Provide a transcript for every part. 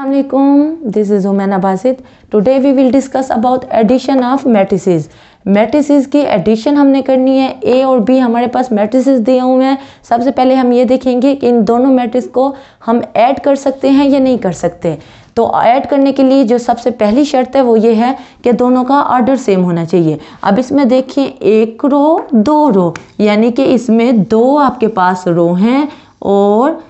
Assalamualaikum. This is Humana Basit. Today we will discuss about addition of matrices. Matrices की addition हमने करनी है ए और बी हमारे पास मैट्रिसेस दिए हुए हैं सबसे पहले हम ये देखेंगे कि इन दोनों मेट्रिस को हम ऐड कर सकते हैं या नहीं कर सकते तो ऐड करने के लिए जो सबसे पहली शर्त है वो ये है कि दोनों का ऑर्डर सेम होना चाहिए अब इसमें देखिए एक रो दो रो यानी कि इसमें दो आपके पास रो हैं और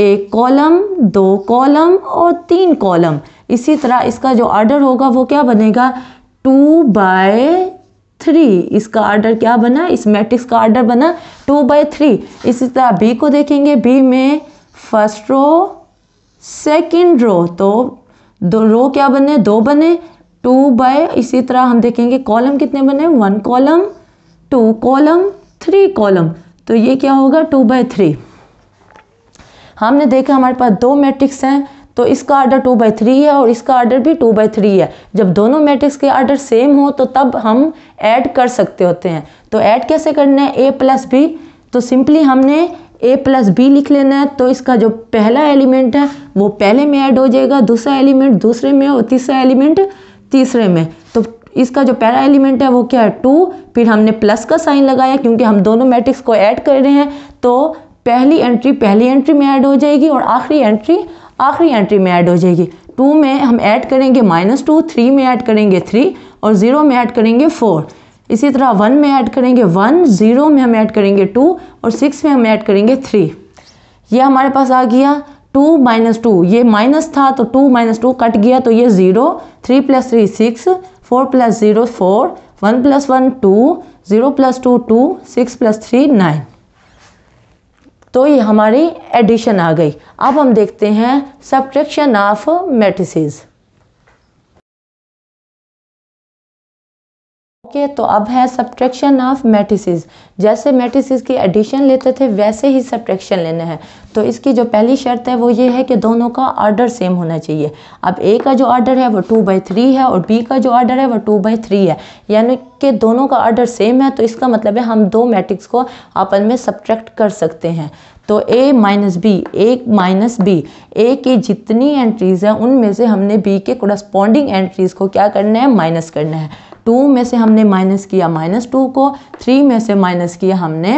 एक कॉलम दो कॉलम और तीन कॉलम इसी तरह इसका जो आर्डर होगा वो क्या बनेगा टू बाय थ्री इसका आर्डर क्या बना इस मैट्रिक्स का आर्डर बना टू बाय थ्री इसी तरह बी को देखेंगे बी में फर्स्ट रो सेकंड रो तो दो रो क्या बने दो बने टू बाय इसी तरह हम देखेंगे कॉलम कितने बने one column two column three column तो ये क्या होगा टू बाय थ्री हमने देखा हमारे पास दो मैट्रिक्स हैं तो इसका आर्डर टू बाई थ्री है और इसका आर्डर भी टू बाई थ्री है जब दोनों मैट्रिक्स के आर्डर सेम हो तो तब हम ऐड कर सकते होते हैं तो ऐड कैसे करना है ए प्लस बी तो सिंपली हमने ए प्लस बी लिख लेना है तो इसका जो पहला एलिमेंट है वो पहले में ऐड हो जाएगा दूसरा एलिमेंट दूसरे में और तीसरा एलिमेंट तीसरे में तो इसका जो पहला एलिमेंट है वो क्या है टू फिर हमने प्लस का साइन लगाया क्योंकि हम दोनों मैट्रिक्स को ऐड कर रहे हैं तो पहली एंट्री पहली एंट्री में ऐड हो जाएगी और आखिरी एंट्री आखिरी एंट्री में ऐड हो जाएगी टू में हम ऐड करेंगे माइनस टू थ्री में ऐड करेंगे थ्री और ज़ीरो में ऐड करेंगे फोर इसी तरह वन में ऐड करेंगे वन ज़ीरो में हम ऐड करेंगे टू और सिक्स में हम ऐड करेंगे थ्री ये हमारे पास आ गया टू माइनस टू ये माइनस था तो टू माइनस टू कट गया तो ये zero three plus three six four plus zero four one plus one two zero plus two two six plus three nine तो ये हमारी एडिशन आ गई अब हम देखते हैं सब्ट्रैक्शन ऑफ मेट्रिसेस ओके तो अब है सब्ट्रैक्शन ऑफ मेट्रिस जैसे मैट्रिसेस की एडिशन लेते थे वैसे ही सब्ट्रैक्शन लेना है तो इसकी जो पहली शर्त है वो ये है कि दोनों का ऑर्डर सेम होना चाहिए अब ए का जो ऑर्डर है वो टू बाई थ्री है और बी का जो ऑर्डर है वो टू बाई थ्री है यानी कि दोनों का ऑर्डर सेम है तो इसका मतलब है हम दो मैट्रिक्स को अपन में सब्ट्रैक्ट कर सकते हैं तो A minus B A minus B A की जितनी एंट्रीज़ हैं उनमें से हमने बी के कोरस्पॉन्डिंग एंट्रीज़ को क्या करना है माइनस करना है टू में से हमने माइनस किया माइनस टू को थ्री में से माइनस किया हमने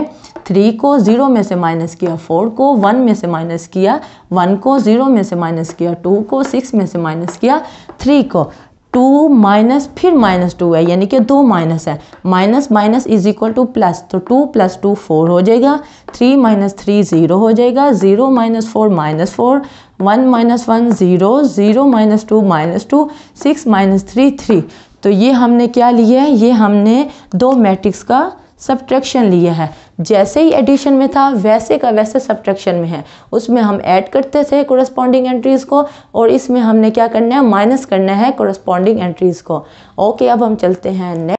थ्री को ज़ीरो में से माइनस किया फोर को वन में से माइनस किया वन को ज़ीरो में से माइनस किया टू को सिक्स में से माइनस किया थ्री को टू माइनस फिर माइनस टू है यानी कि दो माइनस है minus minus is equal to plus तो टू प्लस टू फोर हो जाएगा थ्री माइनस थ्री ज़ीरो हो जाएगा zero minus four minus four one minus one zero zero minus two minus two six minus three three तो ये हमने क्या लिया है ये हमने दो मैट्रिक्स का सब्ट्रैक्शन लिया है जैसे ही एडिशन में था वैसे का वैसे सब्ट्रैक्शन में है उसमें हम ऐड करते थे कोरस्पॉन्डिंग एंट्रीज़ को और इसमें हमने क्या करना है माइनस करना है कोरस्पॉन्डिंग एंट्रीज़ को ओके अब हम चलते हैं next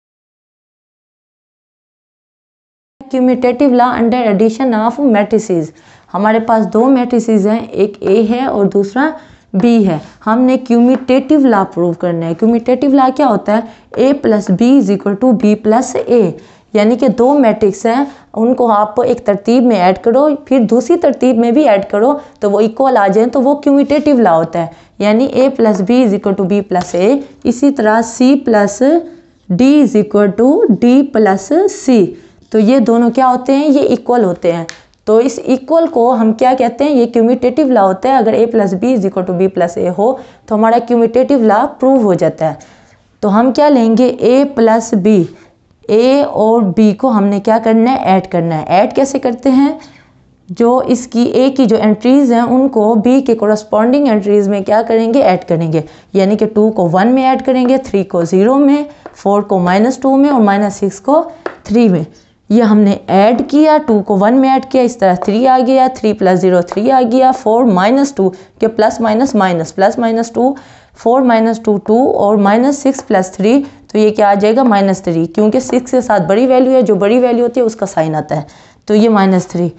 commutative law under addition of matrices हमारे पास दो मैट्रिसेस हैं एक ए है और दूसरा बी है हमने क्यूमिटेटिव ला प्रूव करना है क्यूमिटेटिव ला क्या होता है A plus B is equal to B plus A यानी कि दो मैट्रिक्स हैं उनको आप एक तरतीब में ऐड करो फिर दूसरी तरतीब में भी ऐड करो तो वो इक्वल आ जाए तो वो क्यूमिटेटिव ला होता है यानी A plus B is equal to B plus A इसी तरह C plus D is equal to D plus C तो ये दोनों क्या होते हैं ये इक्वल होते हैं तो इस इक्वल को हम क्या कहते हैं ये क्यूमिटेटिव लॉ होता है अगर A plus B is equal to B plus A हो तो हमारा क्यूमिटेटिव लॉ प्रूव हो जाता है तो हम क्या लेंगे ए प्लस बी ए और बी को हमने क्या करना है ऐड करना है ऐड कैसे करते हैं जो इसकी ए की जो एंट्रीज़ हैं उनको बी के कोरस्पॉन्डिंग एंट्रीज़ में क्या करेंगे ऐड करेंगे यानी कि टू को वन में ऐड करेंगे थ्री को ज़ीरो में फोर को माइनस टू में और माइनस सिक्स को थ्री में ये हमने ऐड किया टू को वन में ऐड किया इस तरह थ्री आ गया थ्री प्लस ज़ीरो थ्री आ गया फोर माइनस टू के plus minus minus plus minus two four minus two two और माइनस सिक्स प्लस थ्री तो ये क्या आ जाएगा माइनस थ्री क्योंकि सिक्स के साथ बड़ी वैल्यू है जो बड़ी वैल्यू होती है उसका साइन आता है तो ये माइनस थ्री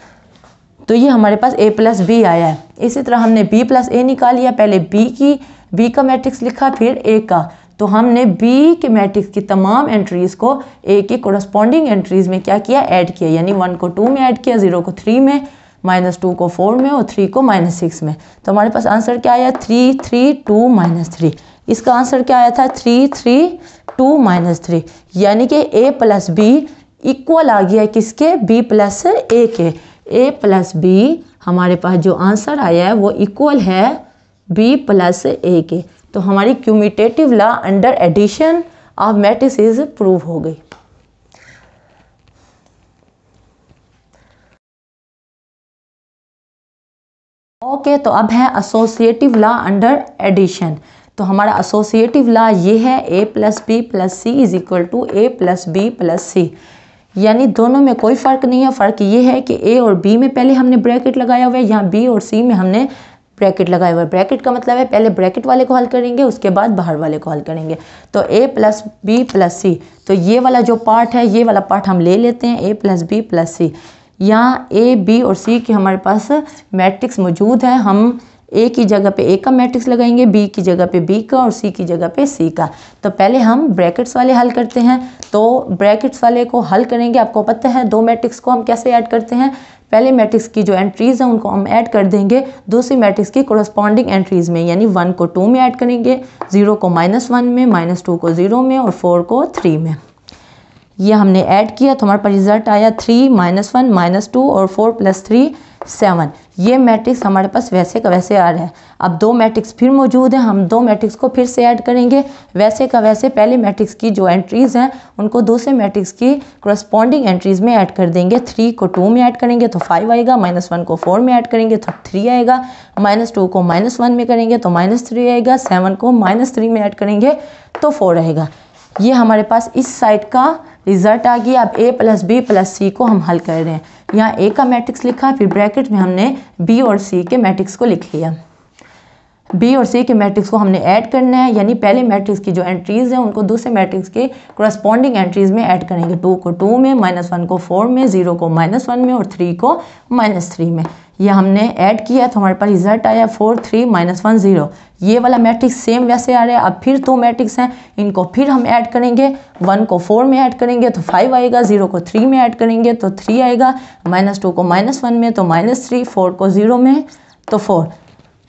तो ये हमारे पास ए प्लस बी आया है इसी तरह हमने बी प्लस ए निकाल लिया पहले बी की बी का मैट्रिक्स लिखा फिर ए का तो हमने बी के मैट्रिक्स की तमाम एंट्रीज़ को ए के कोरस्पॉन्डिंग एंट्रीज़ में क्या किया ऐड किया यानी वन को टू में ऐड किया ज़ीरो को थ्री में माइनस टू को फोर में और थ्री को माइनस सिक्स में तो हमारे पास आंसर क्या आया three three two minus three इसका आंसर क्या आया था three three two minus three यानी कि ए प्लस बी इक्वल आ गया किसके बी प्लस ए के ए प्लस बी हमारे पास जो आंसर आया है वो इक्वल है बी प्लस ए के तो हमारी commutative law under addition of matrices prove हो गई ओके okay, तो अब है एसोसिएटिव लॉ अंडर एडिशन तो हमारा एसोसिएटिव लॉ ये है A plus B plus C is equal to A plus B plus C यानी दोनों में कोई फ़र्क नहीं है फ़र्क ये है कि ए और बी में पहले हमने ब्रैकेट लगाया हुआ है यहाँ बी और सी में हमने ब्रैकेट लगाए हुए ब्रैकेट का मतलब है पहले ब्रैकेट वाले को हल करेंगे उसके बाद बाहर वाले को हल करेंगे तो A plus B plus C तो ये वाला जो पार्ट है ये वाला पार्ट हम ले लेते हैं A plus B plus C यहाँ ए बी और सी के हमारे पास मैट्रिक्स मौजूद है हम ए की जगह पे ए का मैट्रिक्स लगाएंगे बी की जगह पे बी का और सी की जगह पे सी का तो पहले हम ब्रैकेट्स वाले हल करते हैं तो ब्रैकेट्स वाले को हल करेंगे आपको पता है दो मैट्रिक्स को हम कैसे ऐड करते हैं पहले मैट्रिक्स की जो एंट्रीज़ हैं उनको हम ऐड कर देंगे दूसरी मैट्रिक्स की कोरस्पॉन्डिंग एंट्रीज़ में यानी वन को टू में ऐड करेंगे ज़ीरो को माइनस वन में माइनस टू को ज़ीरो में और फोर को थ्री में ये हमने ऐड किया तो हमारे पास रिजल्ट आया three minus one minus two और फोर प्लस थ्री सेवन ये मैट्रिक्स हमारे पास वैसे का वैसे आ रहा है अब दो मैट्रिक्स फिर मौजूद हैं हम दो मैट्रिक्स को फिर से ऐड करेंगे वैसे का वैसे पहले मैट्रिक्स की जो एंट्रीज़ हैं उनको दूसरे मैट्रिक्स की करस्पॉन्डिंग एंट्रीज़ में ऐड कर देंगे थ्री को टू में ऐड करेंगे तो फाइव आएगा माइनस वन को फोर में ऐड करेंगे तो थ्री आएगा माइनस टू को माइनस वन में करेंगे तो माइनस थ्री आएगा सेवन को माइनस थ्री में ऐड करेंगे तो फोर आएगा ये हमारे पास इस साइड का रिजल्ट आ गया अब A plus B plus C को हम हल कर रहे हैं यहाँ ए का मैट्रिक्स लिखा फिर ब्रैकेट में हमने बी और सी के मैट्रिक्स को लिख लिया बी और सी के मैट्रिक्स को हमने ऐड करना है यानी पहले मैट्रिक्स की जो एंट्रीज़ हैं उनको दूसरे मैट्रिक्स के करस्पॉन्डिंग एंट्रीज़ में ऐड करेंगे टू को टू में माइनस वन को फोर में ज़ीरो को माइनस वन में और थ्री को माइनस थ्री में ये हमने ऐड किया तो हमारे पास रिजल्ट आया four three minus one zero ये वाला मैट्रिक्स सेम वैसे आ रहा है अब फिर दो तो मैट्रिक्स हैं इनको फिर हम ऐड करेंगे वन को फोर में ऐड करेंगे तो फाइव आएगा ज़ीरो को थ्री में ऐड करेंगे तो थ्री आएगा माइनस टू को माइनस वन में तो माइनस थ्री फोर को ज़ीरो में तो फोर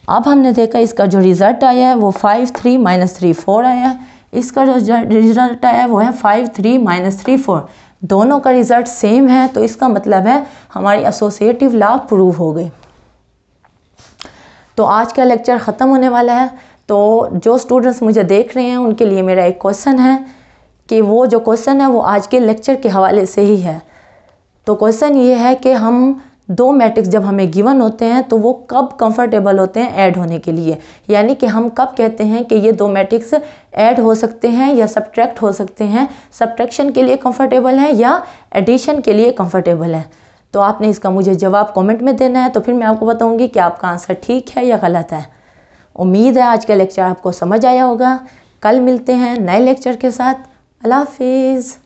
अब हमने देखा इसका जो रिज़ल्ट आया है वो five three minus three four आया है इसका जो रिज़ल्ट आया है वो है five three minus three four दोनों का रिज़ल्ट सेम है तो इसका मतलब है हमारी एसोसिएटिव लॉ प्रूव हो गई तो आज का लेक्चर ख़त्म होने वाला है तो जो स्टूडेंट्स मुझे देख रहे हैं उनके लिए मेरा एक क्वेश्चन है कि वो जो क्वेश्चन है वो आज के लेक्चर के हवाले से ही है तो क्वेश्चन ये है कि हम दो मैट्रिक्स जब हमें गिवन होते हैं तो वो कब कंफर्टेबल होते हैं ऐड होने के लिए यानी कि हम कब कहते हैं कि ये दो मैट्रिक्स ऐड हो सकते हैं या सब्ट्रैक्ट हो सकते हैं सब्ट्रैक्शन के लिए कंफर्टेबल हैं या एडिशन के लिए कंफर्टेबल हैं तो आपने इसका मुझे जवाब कमेंट में देना है तो फिर मैं आपको बताऊँगी कि आपका आंसर ठीक है या गलत है उम्मीद है आज का लेक्चर आपको समझ आया होगा कल मिलते हैं नए लेक्चर के साथ अल्लाह हाफिज़